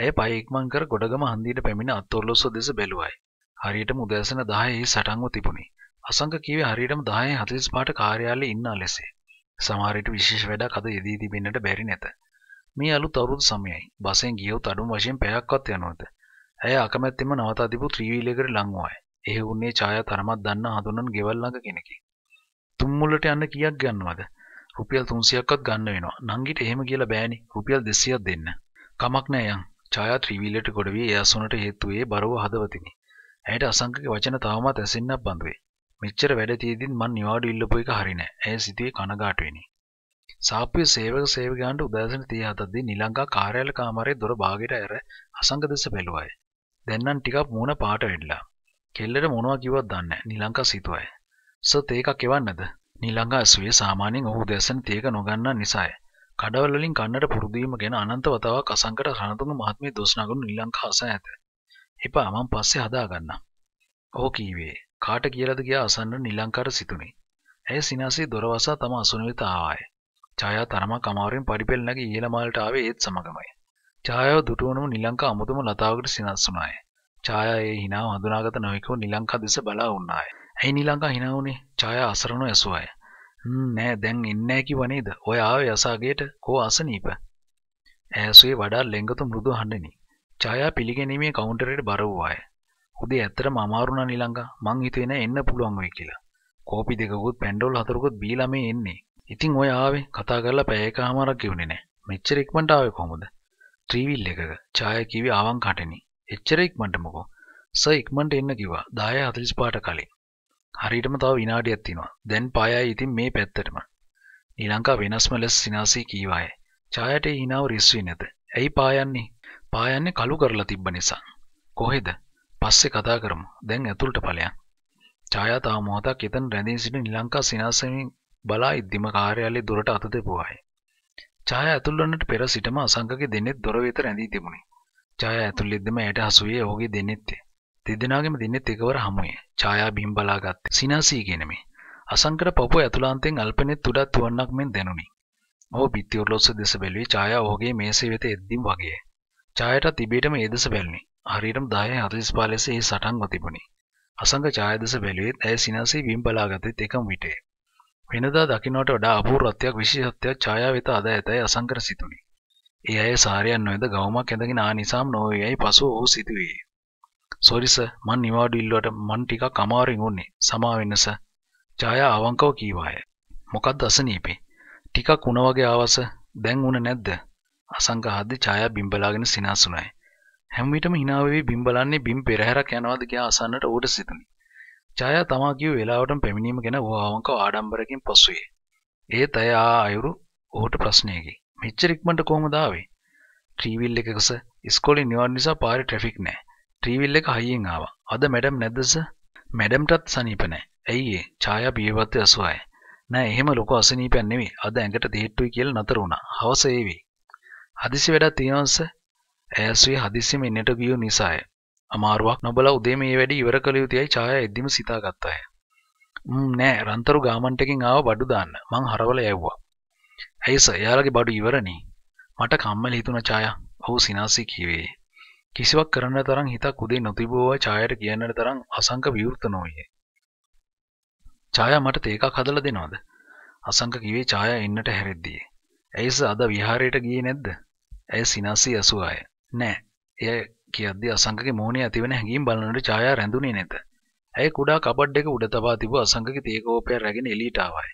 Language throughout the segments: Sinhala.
ඇය පයෙක්මං කර ගොඩගම හන්දියට පැමිණ අත්තොරලොස්ස දෙස බැලුවයි. හරියටම උදෑසන 10යි සටන්ව තිබුණි. අසංක කීවේ හරියටම 10:45ට කාර්යාලයේ ඉන්නා ලෙසේ. සමහර විට විශේෂ වැඩක් අද යෙදී තිබෙන්නට බැරි නැත. මේ අලුත් අවුරුදු සමයයි. බසෙන් ගියොත් අඩුම වශයෙන් පැයක්වත් යනවද. ඇය අකමැත්තෙන්ම නවතා තිබූ ත්‍රිවිලයකට ලං වුණායි. එහෙ වුණේ ඡායා තරමක් දන්නා හඳුනන ගෙවල් ළඟ කෙනෙකි. තුම්මුලට යන්න කීයක් ගන්නවද? රුපියල් 300ක්වත් ගන්න වෙනවා. නංගිට එහෙම කියලා බෑනේ. රුපියල් 200ක් දෙන්න. කමක් නෑ යන්. ඡායා ත්‍රිවිලයට ගොඩ වී එය අසුනට හේතු වූයේ බරව හදවතිනි. ඇයට අසංකක වචන තවමත් ඇසෙන්නක් බඳු වේ. මෙච්චර වැඩ තියෙද්දිත් මං නිවාඩු ඉල්ලපු එක හරි නෑ. ඇය සිතුවේ කනගාටුවෙනි. සාප්පුවේ සේවක සේවකයන්ට උදෑසන 30 හතද්දී නිලංගා කාර්යාල කාමරයේ දොර බාගෙට ඇර අසංක දෙස බැලුවාය. දැන් නම් ටිකක් මූණ පාට වෙඩිලා. කෙල්ලට මොනවා කිව්වත් දන්නේ නෑ. නිලංගා සිතුවාය. "සර් තේකක් එවන්නද?" නිලංගා ඇසුවේ සාමාන්‍යයෙන් ඔහු උදෑසන 30ක නොගන්නා නිසාය. කඩවලින් කන්නට පුරදීම ගැන අනන්ත වතාවක් අසංකට රණතුංග මහත්මිය දොස් නගනු ශ්‍රී ලංකා අසා ඇත. එපා මං පස්සේ හදාගන්න. ඔහු කීවේ කාට කියලාද කියා අසන්න නිලංකාර සිතුනේ. ඇය සිනාසී දොරවසා තම අසුන වෙත ආවාය. ඡායා තරමක් අමාරුවෙන් පරිපෙළ නැගී ඉහළ මාලට ආවේ ඒත් සමගමයි. ඡායාව දුටුවනම නිලංකා අමුතුම ලතාවකට සිනස් වුණාය. ඡායා ඒ හිනාව හඳුනාගත නොහැකිව නිලංකා දෙස බලා වුණාය. ඇයි නිලංකා හිනා වුනේ? ඡායා අසරණව ඇසුවාය. නෑ දැන් එන්නෑ කිව්ව නේද? ඔය ආවේ අසාගේට කෝ අසනීප. ඈසුවේ වඩා ලෙංගතු මෘදු හඬෙනි. ඡායා පිළිගැනීමේ කවුන්ටරයට බර වූවාය. උදේ ඇත්තටම අමාරු නම් ඊළඟා මං හිතුවේ නෑ එන්න පුළුවන් වෙයි කියලා. කෝපි දෙකකුත් පැන්ඩෝල් හතරකුත් බීලා මේ එන්නේ. ඉතින් ඔය ආවේ කතා කරලා පැය එකමාරක් ගිවුනේ නෑ. මෙච්චර ඉක්මනට ආවේ කොහොමද? ත්‍රිවිල් එකක ඡායා කිවි ආවන් කටෙනි. එච්චර ඉක්මනට මොකෝ? සර් ඉක්මනට එන්න කිව්වා 10:45ට කලින්. හරියටම තව විනාඩියක් තියෙනවා. දැන් පායයි ඉතින් මේ පැත්තටම. ශ්‍රී ලංකා වෙනස්ම ලෙස සිනාසී කීවාය. ඡායට hinaව රිස්වි නැත. ඇයි පායන්නේ? පායන්නේ කලු කරලා තිබ්බ නිසා. කොහෙද? පස්සේ කතා කරමු. දැන් ඇතුළට ඵලයන්. ඡායා තව මොහොතක් එතන රැඳී සිටි ශ්‍රී ලංකා සිනාසමින් බලා ඉද්දිම කාර්යාලයේ දොරට අත දෙපුවාය. ඡායා ඇතුල් වන්නට පෙර සිටම අසංකගේ දෙන්නේ දොර වෙත රැඳී තිබුණි. ඡායා ඇතුල් වෙද්දිම ඇයට හසු වී ඔහුගේ දෙන්නේත්තේ. තිදෙනගෙම දෙන්නෙත් එකවර හමුවේ ඡායා බිම් බලාගත්තේ සිනාසී ගෙනමේ අසංකර පපුව ඇතුළාන්තයෙන් අල්පනෙත් උඩත් තුවන්නක් මෙන් දැනුනි. ඔහු බිත්ති ඔරලෝසුව දෙස බැලුවේ ඡායා ඔහුගේ මේසේ වෙත එද්දීම් වගේ. ඡායාට තිබේටම ඒ දෙස බැලුනි. හරියටම 10:45 ලෙස ඒ සටන්ව තිබුණි. අසංක ඡායා දෙස බැලුවෙත් ඇය සිනාසී බිම් බලාගත්තේ එකම විටේ. වෙනදා දකින්නට වඩා අපූර්වත්වයක් විශේෂත්වයක් ඡායා වෙත අද ඇතැයි අසංකර සිතුනි. ඒ අය සාරයන් නොයද ගවමක් ඇඳගෙන ආ නිසාම නොවේයයි පසුව ඔහු සිතුවේ. සොරිස මං නිවාඩුල්ලුවට මන් ටිකක් අමාරුවෙන් උන්නේ සමාවෙන්නස ජයා අවංකව කීවාය මොකක්ද අසනීපේ ටිකක් උණ වගේ ආවස දැන් උණ නැද්ද අසංක හද්දි ජයා බිම්බලාගෙන සිනාසුණයි හැම විටම hina වෙවි බිම්බලන්නේ බිම් පෙරහැරක් යනවාද කියලා අසන්නට ඌට සිතුනි ජයා තමා කිව් වේලාවටම පැමිණීම ගැන ඌ අවංකව ආඩම්බරකින් පසුවේ ඒත් අය ආ අයුරු ඌට ප්‍රශ්නයකි මෙච්චර ඉක්මනට කොහොමද ආවේ ට්‍රීවිල් එකකස ඉස්කෝලේ නිවන් නිසා පාරේ ට්‍රැෆික් නැහැ ට්‍රීවිල් එක හයියෙන් ආවා. අද මැඩම් නැද්ද සර්? මැඩම්ටත් සනීප නැහැ. ඇයි ඒ? ඡායා බියවත්ව අසුවායි. නෑ එහෙම ලොකු අසනීපයක් නෙවෙයි. අද ඇඟට තේට්ටුයි කියලා නතර වුණා. හවස ඒවි. හදිසි වැඩක් තියෙනවා සර්. ඇයසුවේ හදිසියෙම එන්නට ගියු නිසාය. අමාරුවක් නොබලා උදේ මේ වැඩේ ඉවර කළ යුතුයයි ඡායා එද්දිම සිතාගත්තාය. ම් නෑ රන්තරු ගාමන්ට් එකෙන් ආව බඩු දාන්න. මං හරවලා යැව්වා. ඇයි සර් එයාලගේ බඩු ඉවරනේ. මට කම්මැලි හිතුණා ඡායා. ඔහු සිනාසී කීවේ. කිසිවක් කරන්න තරම් හිතක් උදේ නොතිබූ බව ඡායට කියන්නට තරම් අසංක විවෘත නොවිය. ඡායා මට තේකක් හදලා දෙනවද? අසංක කිව්වේ ඡායා එන්නට හැරෙද්දී. ඇයිස අද විහාරයට ගියේ නැද්ද? ඇය සිනාසී ඇසුව අය. නෑ. එය කියද්දී අසංකගේ මෝහණේ ඇතිවෙන හැඟීම් බලනකොට ඡායා රැඳුනේ නැත. ඇය කුඩා කබඩ් එක උඩ තබා තිබූ අසංකගේ තේ කෝපය රැගෙන එළියට ආවාය.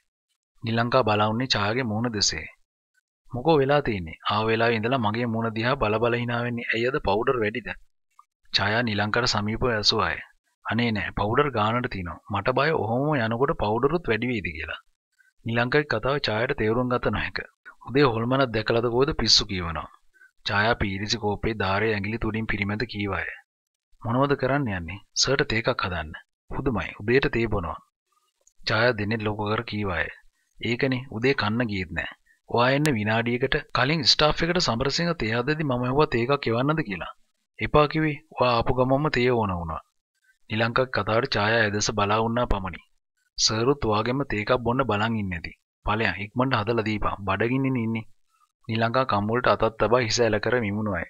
නිලංකා බලා උන්නේ ඡායාගේ මූණ දෙසේ. මොකෝ වෙලා තියෙන්නේ ආව වෙලාවේ ඉඳලා මගේ මුණ දිහා බලබල hina වෙන්නේ ඇයිද පවුඩර් වැඩිද ඡායා නිලංකර සමීපව ඇසුව අය අනේ නෑ පවුඩර් ගානට තියෙනවා මට බය ඔහොම යනකොට පවුඩරුත් වැඩි වේද කියලා නිලංකරේ කතාව ඡායාට තේරුම් ගත නොහැක උදේ හොල්මනක් දැකලාද කොහොද පිස්සු කියවනවා ඡායා පීරිසි කෝපේ ධාරේ ඇඟිලි තුඩින් පිරිමැද කීවාය මොනවද කරන්න යන්නේ සර්ට තේකක් හදන්න හුදුමයි උදේට තේ බොනවා ඡායා දිනේ ලොකු කර කීවාය ඒකනේ උදේ කන්න ගියෙත් නෑ ඔයන්න විනාඩියකට කලින් ස්ටාෆ් එකට සමරසිංහ තේහදදි මම හවා තේකක් කියවන්නද කියලා එපා කිවේ වා ආපු ගමම තේ ඕන වුණා නිලංකක් කතාට ඡායා ඇදෙස බලා වුණා පමණි සරුත් වාගෙම තේකක් බොන්න බලන් ඉන්නේ නැති ඵලයන් ඉක්මනට හදලා දීපන් බඩගින්නින් ඉන්නේ නිලංකා කම්මුලට අතත් තබා හිස ඇල කර මිමුණු අය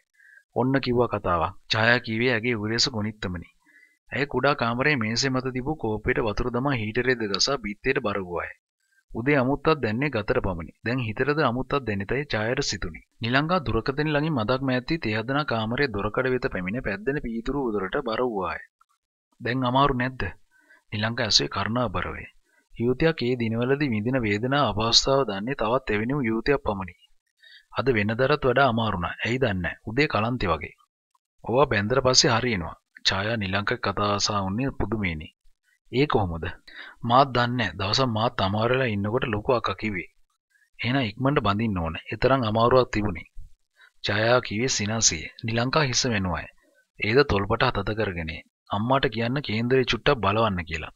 ඔන්න කිව්වා කතාවක් ඡායා කීවේ ඇගේ උරේස ගොනිත්තමනි ඇය කුඩා කාමරේ මේසේ මත තිබූ කෝපයට වතුර දමා හීටරේ දෙගසා බිත්තේට බර වූ අය උදේ අමුත්තක් දැන්නේ ගතර පමණි දැන් හිතරද අමුත්තක් දැනිතයි චායට සිතුනි. නිලංගා දුරකතෙන් ළඟින් මදක් මෑත්ති තේහදන කාමරේ දොරකඩ වෙත පැමිණ පැද්දෙන පීතුරු උදරට බර වූවාය. දැන් අමාරු නැද්ද? නිලංගා ඇසේ කරුණාබරවේ. යුවතියක් ඒ දිනවලදී විඳින වේදනා අවස්ථාව දන්නේ තවත් එවැනිම යුවතියක් පමණි. අද වෙනදරත් වඩා අමාරුණා. ඇයි දන්නේ? උදේ කලන්තේ වගේ. ඔවා බැන්දර පස්සේ හරියනවා. ඡායා නිලංක කතා අසා උන්නේ පුදුමේනි. ඒ කොහොමද මාත් දන්න දවස මාත් අමාරලා ඉන්නකොට ලොකු අක්ක කිවේ එහෙන ඉක්මට බඳින්න ඕන එතරම් අමාරුවක් තිබුණේ ජයා කිවේ සිනාසිය නිලංකා හිස වෙනුවයි ඒද තොල්පට අතත කරගෙනේ අම්මාට කියන්න කේන්දරේ චුට්ටක් බලවන්න කියලා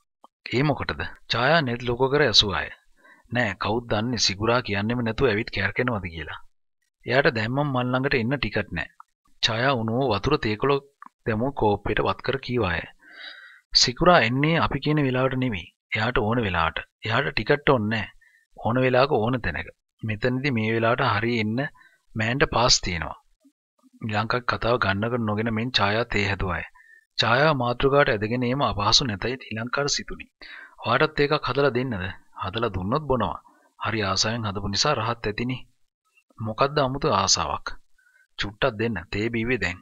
ඒ මොකටද ජයා නෙත් ලොකෝ කර ඇසු අය නෑ කවුද දන්නේ සිගුරා කියන්නෙම නැතුව ඇවිත් කැරකෙනවද කියලා එයාට දැම්මම් මල්ලඟට එන්න ටිකට් නෑ ජයා උණුව වතුර තේකොළ දැමුව කෝප්පයට වත්කර කීවාය සිකුරා එන්නේ අපි කියන වෙලාවට නෙමෙයි. එයාට ඕන වෙලාවට. එයාට ටිකට් ඕනේ ඕන වෙලාවක ඕන තැනක. මෙතනදී මේ වෙලාවට හරිය එන්න මෑන්ට පාස් තියෙනවා. ඊළඟක් කතාව ගන්නකට නොගෙන මෙන් ඡායා තේ හැදුවාය. ඡායා මාත්‍රකාට ඇදගෙන එීම අපහසු නැතයි ඊළඟකාර සිතුනි. ඔයාටත් ඒකක් හදලා දෙන්නද? හදලා දුන්නොත් බොනවා. හරි ආසාවෙන් හදපු නිසා rahat ඇතිනේ. මොකද්ද 아무ත ආසාවක්? චුට්ටක් දෙන්න. තේ බීවේ දැන්.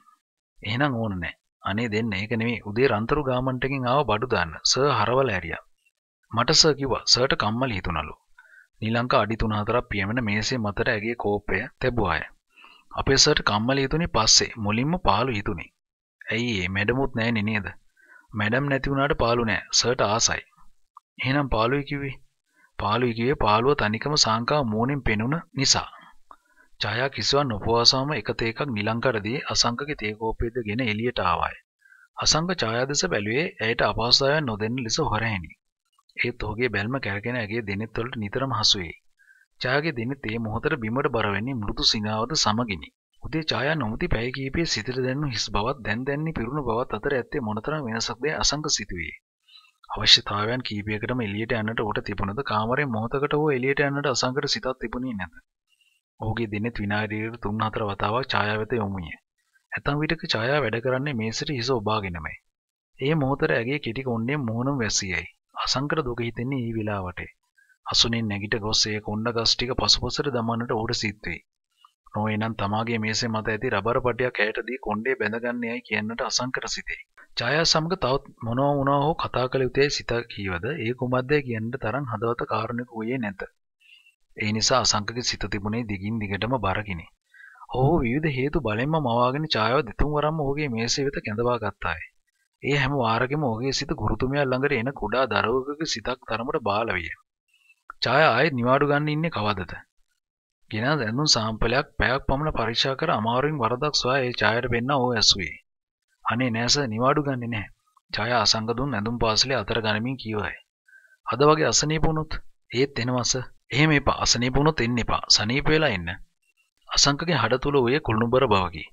එහෙනම් ඕන නැහැ. අනේ දෙන්න ඒක නෙමේ උදේ රන්තරු ගාමන්ටකින් ආව බඩු දාන්න සර් හරවල ඇරියා මට සර් කිව්වා සර්ට කම්මල හිතුණලු නිලංක අඩි 3-4ක් පියමන මේසේ මතට ඇගේ කෝපය තැබුවාය අපේ සර්ට කම්මල හිතුනේ පස්සේ මුලින්ම පාළු හිතුනේ ඇයි ඒ මැඩමුත් නැන්නේ නේද මැඩම් නැති වුණාට පාළු නෑ සර්ට ආසයි එහෙනම් පාළුයි කිව්වේ පාළුයි කිව්වේ පාළුව තනිකම සංකා මූණෙන් පෙනුන නිසා ජයා කිසිවන් නොපවාසාම එක තේකක් නිලංකරදී අසංකගේ තේකෝපේද ගෙන එළියට ආවායි. අසංක ඡායාදෙස බැලුවේ ඇයට අපහසුතාවයක් නොදෙන ලෙස හොරහැනි. ඒත් ඔහුගේ බැල්ම කැරගෙන ඇගේ දෙනෙත් වලට නිතරම හසු වෙයි. ඡායාගේ දෙනෙත් ඒ මොහොතට බිමට බර වෙන්නේ මෘදු සිනාවද සමගිනි. උදේ ඡායා නොමුති පැය කිහිපයේ සිතට දැනුණු හිස් බවත් දැන් දැන්නේ පිරුණු බවත් අතර ඇත්තේ මොනතරම් වෙනසක්ද අසංක සිතුවේ. අවශ්‍යතාවයන් කීපයකටම එළියට යන්නට ඌට තිබුණද කාමරේ මොහොතකට හෝ එළියට යන්නට අසංකට සිතක් තිබුණේ නැත. ඔහුගේ දෙනෙත් විනාඩියට තුන් හතර වතාවක් ඡායාව වෙත යොමුය. ඇතම් විටක ඡායාව වැඩ කරන්නේ මේසෙට හිස ඔබාගෙනමයි. ඒ මොහොතර ඇගේ කෙටි කොණ්ඩයෙන් මුහුණම වැසියයි. අසංකර දුක හිතෙන්නේ ඊ විලාවට. අසුනින් නැගිට ගොස් ඒ කොණ්ඩ ගස් ටික පසුපසට දමන්නට ඔහුට සිත් වෙයි. නොඑනම් තමාගේ මේසෙ මත ඇති රබර් පටියක් ඇයට දී කොණ්ඩේ බැඳගන්නේයයි කියන්නට අසංකර සිතේ. ඡායා සමග තවත් මොනවා වුණා හෝ කතා කළ යුත්තේ සිත කීවද ඒ කුමද්දේ කියන්නට තරම් හදවත කාරුණික වූයේ නැත. ඒ නිසා අසංකගේ සිත තිබුණේ දිගින් දිගටම බරකිනි. ඔහු විවිධ හේතු බලෙන්ම මවාගෙන ඡායාව දෙතුන් වරම්ම ඔහුගේ මේසෙ වෙත කැඳවා ගත්තාය. ඒ හැම වාරකෙම ඔහුගේ සිත ගුරුතුමයා ළඟට එන කුඩා දරුවෙකුගේ සිතක් තරමට බාල විය. ඡායා ආයෙත් නිවාඩු ගන්න ඉන්නේ කවදද? ගෙනා දැනුම් සාම්පලයක් පැයක් පමණ පරීක්ෂා කර අමාරුවෙන් වරදක් සොයා ඒ ඡායාට පෙන්න ඔහු ඇසුවේ. අනේ නෑස නිවාඩු ගන්නේ නෑ. ඡායා අසංග දුන් ඇඳුම් පාසලේ අතර ගනිමින් කීවාය. අද වගේ අසනීප වුණොත් ඒත් එනවස එහෙම එපා. අසනීප වුණොත් එන්න එපා. සනීප වෙලා එන්න. අසංකගේ හඩ තුල ඔය කුළුණුබර බවකි.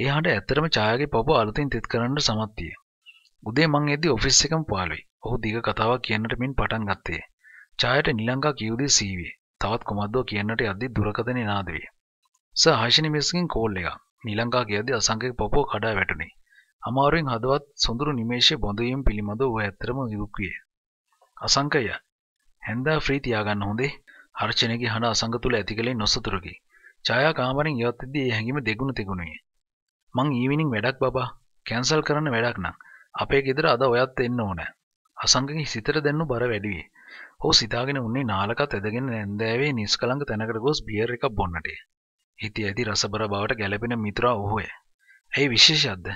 ඒ හඬ ඇත්තටම ඡායාගේ පපුව අලුතින් තෙත් කරන්න සමත් විය. උදේ මං එද්දි ඔෆිස් එකම පාළුයි. ඔහු දීග කතාවක් කියන්නට මින් පටන් ගත්තේ. ඡායට නිලංගා කියුදේ සීවිය. තවත් කොමද්දෝ කියන්නට යද්දි දුරකතනේ නාද විය. සර් හයිෂනි මිස්ගෙන් කෝල් එකක්. නිලංගා කියද්දි අසංකගේ පපුව කඩා වැටුනේ. අමාරුවෙන් හදවත් සොඳුරු නිමේෂයේ බොඳවීම පිළිබඳව ඔහු ඇත්තටම දුක් විය. අසංකය හැන්දා ෆ්‍රී තියාගන්න හොඳේ හර්ෂණයගේ හඬ අසංග තුල ඇති කලේ නොසතුරකි. ඡායා කාමරෙන් ඉවත් වෙද්දී ඒ හැඟීම දෙගුණ තිගුණුයි. මං ඊවිනින් වැඩක් බබා කැන්සල් කරන්න වැඩක් නම් අපේ ගෙදර අද ඔයත් එන්න ඕන. අසංගගේ සිතට දැන්නු බර වැඩි වේ. ඔහු සිතාගෙන උන්නේ නාලකත් ඇදගෙන නැන්දෑවේ නිස්කලංක තැනකට ගොස් බියර් එකක් බොන්නට. හිතේ ඇති රසබර බවට ගැළපෙන මිතුරා ඔහුය. ඇයි විශේෂයක්ද?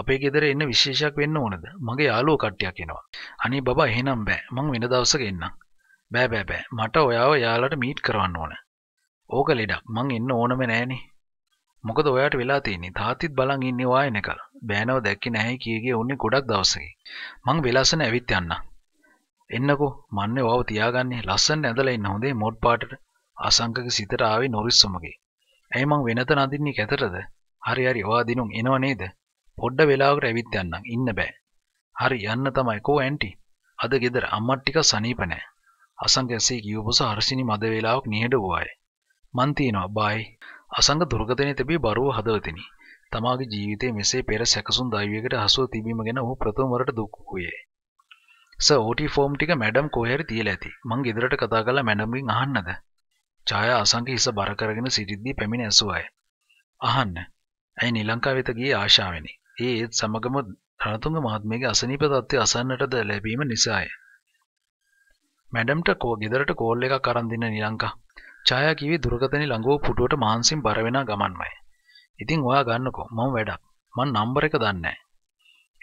අපේ ගෙදර එන්න විශේෂයක් වෙන්න ඕනද? මගේ යාළුවෝ කට්ටියක් එනවා. අනේ බබා එහෙනම් බෑ. මං වෙන දවසක එන්නම්. බෑ බෑ බෑ මට ඔයාව යාලට මීට් කරවන්න ඕන. ඕක ලෙඩක් මං එන්න ඕනම නෑනේ. මොකද ඔයාට වෙලා තියෙන්නේ තාත්තිත් බලන් ඉන්නේ වායන එකල. බෑනව දැක්කේ නැහැ කිය කිය උන්නේ ගොඩක් දවසකින්. මං වෙලසන ඇවිත් යන්න. එන්නකෝ මන්නේ ඔයාව තියාගන්නේ ලස්සන ඇඳලා ඉන්න හොඳේ මොඩ් පාටට. ආසංකක සිතට ආවේ නොරිස්සමගේ. ඇයි මං වෙනත නඳින්නේ කැතරද? හරි හරි ඔයා දිනුම් එනව නේද? පොඩ්ඩ වෙලාවකට ඇවිත් යන්නම්. ඉන්න බෑ. හරි යන්න තමයි කෝ ඇන්ටි. අද ගෙදර අම්මත් ටික සනීප නැහැ. අසංගසේ ගියවබස හරසිනි මද වෙලාවක් නිහඬ වූවාය. මන් තියනවා බයි. අසංග දුර්ගතනේ තිබී බරුව හදවතිනි. තමාගේ ජීවිතයේ මෙසේ පෙර සැකසුම් දෛවයකට හසුව තිබීම ගැන ඔහු ප්‍රථම වරට දුක් වූයේ. සර් ඕටි ෆෝම් ටික මැඩම් කොහේරි තියලා ඇති. මං ගෙදරට කතා කරලා මැඩම්ගෙන් අහන්නද? ඡායා අසංග හිස බර කරගෙන සිටිද්දී පැමිණ ඇසුවාය. අහන්න. ඇයි ශ්‍රී ලංකාවෙත ගියේ ආශාවෙනි. ඒත් සමගම රණතුංග මහත්මයාගේ අසනීප තත්ත්වය අසන්නටද ලැබීම නිසාය. මැඩම්ට කෝ ගෙදරට කෝල් එකක් අරන් දෙන්න නිලංකා. ඡායා කිව්වේ දුරකතනේ ළඟව පුටුවට මහන්සියෙන් බර වෙනා ගමන්මයි. ඉතින් ඔයා ගන්නකෝ මම වැඩක්. මං නම්බර එක දන්නේ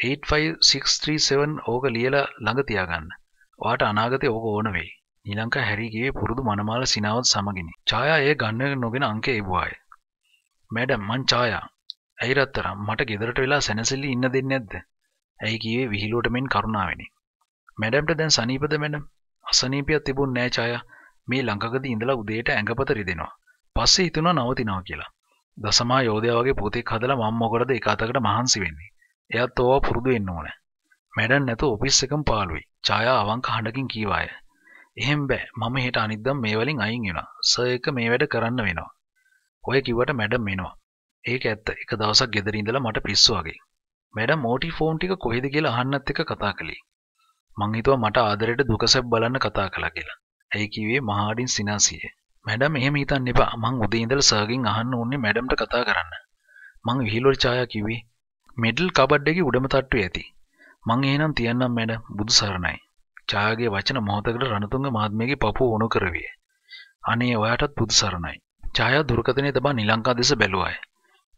85637 ඕක ලියලා ළඟ තියාගන්න. ඔයාට අනාගතේ ඕක ඕන වෙයි. නිලංකා හැරී ගියේ පුරුදු මනමාල සිනාවත් සමගිනි. ඡායා ඒ ගන්න නොගෙන අංකේ එවුවාය. මැඩම් මං ඡායා. ඇයි රත්තරන් මට ගෙදරට වෙලා සැනසෙල්ලි ඉන්න දෙන්නේ නැද්ද? ඇයි කිව්වේ විහිළුවට මෙන් කරුණාවෙනි. මැඩම්ට දැන් සනීපද මැඩම්? අසනීපයක් තිබුණ නෑ ඡායා. මේ ලංකකදී ඉඳලා උදේට ඇඟපත රිදෙනවා. පස්සේ හිතුණා නවතිනවා කියලා. දසමා යෝධයා වගේ පුතෙක් හදලා මම මොකටද එක අතකට මහන්සි වෙන්නේ? එයාත් ඕවා පුරුදු වෙන්න ඕනේ. මැඩන් නැතුව ඔෆිස් එකම පාළුයි. ඡායා අවංක හඬකින් කීවාය. එහෙම බෑ. මම හෙට අනිද්දා මේ වලින් අයින් වෙනවා. සර් එක මේ වැඩ කරන්න වෙනවා. ඔය කිව්වට මැඩම් මෙනවා. ඒක ඇත්ත. එක දවසක් ගෙදර ඉඳලා මට පිස්සු වගේ. මැඩම් මෝටි ෆෝන් ටික කොහෙද කියලා අහන්නත් එක කතා කළේ. මං හිතුවා මට ආදරයට දුකසැප් බලන්න කතා කළා කියලා. ඇයි කිව්වේ මහාඩින් සිනාසිය. මැඩම් එහෙම හිතන්න එපා. මං උදේ ඉඳලා සර්ගෙන් අහන්න ඕනේ මැඩම්ට කතා කරන්න. මං විහිළුවල ඡායා කිව්වේ මෙඩල් කබඩ් එකේ උඩම තට්ටුවේ ඇති. මං එහෙනම් තියන්නම් මැඩම් බුදු සරණයි. ඡායාගේ වචන මොහොතකට රණතුංග මහත්මයාගේ පපුව උණු කරවිය. අනේ ඔයාටත් බුදු සරණයි. ඡායා දුර්කථනයේ තබා නිලංකා දෙස බැලුවාය.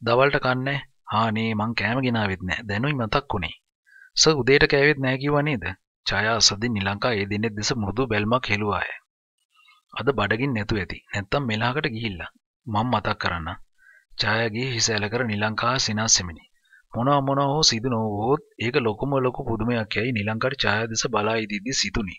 දවල්ට කන්නේ ආනේ මං කෑම ගෙනාවෙත් නෑ. දැනුයි මතක් උනේ. සර් උදේට කෑවෙත් නෑ කිව්වා නේද? ජයා අසදී නිලංකා ඒ දෙන්නෙක් දෙස මෘදු බැල්මක් හෙළුවාය. අද බඩගින් නැතු ඇති. නැත්තම් මෙලහකට ගිහිල්ලා. මම මතක් කරන්න. ජයාගේ හිස ඇල කර නිලංකා සිනාසෙමිනි. මොනවා මොනවා හෝ සිදු නොවුවොත් ඒක ලොකුම ලොකු පුදුමයක් යයි නිලංකාට ජයා දෙස බලා ඉදිද්දී සිතුනි.